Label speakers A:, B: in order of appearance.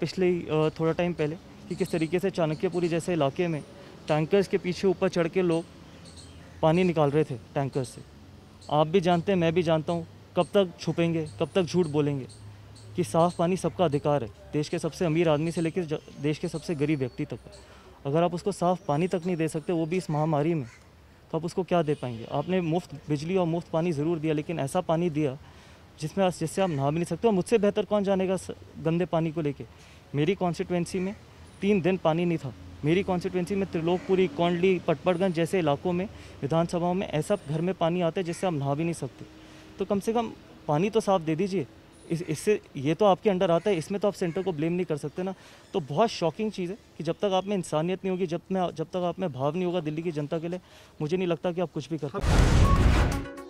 A: पिछले थोड़ा टाइम पहले कि किस तरीके से चाणक्यपुरी जैसे इलाके में टैंकर्स के पीछे ऊपर चढ़ के लोग पानी निकाल रहे थे टैंकर्स से आप भी जानते हैं मैं भी जानता हूँ कब तक छुपेंगे कब तक झूठ बोलेंगे कि साफ़ पानी सबका अधिकार है देश के सबसे अमीर आदमी से लेकर देश के सबसे गरीब व्यक्ति तक अगर आप उसको साफ़ पानी तक नहीं दे सकते वो भी इस महामारी में तो आप उसको क्या दे पाएंगे आपने मुफ्त बिजली और मुफ्त पानी ज़रूर दिया लेकिन ऐसा पानी दिया जिसमें आज जिससे आप नहा भी नहीं सकते और मुझसे बेहतर कौन जानेगा गंदे पानी को लेके मेरी कॉन्स्टिट्यूंसी में तीन दिन पानी नहीं था मेरी कॉन्स्टिट्यूंसी में त्रिलोकपुरी कौंडली पटपड़गंज जैसे इलाकों में विधानसभाओं में ऐसा घर में पानी आता है जिससे आप नहा भी नहीं सकते तो कम से कम पानी तो साफ दे दीजिए इस इससे ये तो आपके अंडर आता है इसमें तो आप सेंटर को ब्लेम नहीं कर सकते ना तो बहुत शॉकिंग चीज़ है कि जब तक आप में इंसानियत नहीं होगी जब मैं जब तक आप में भाव नहीं होगा दिल्ली की जनता के लिए मुझे नहीं लगता कि आप कुछ भी कर सकते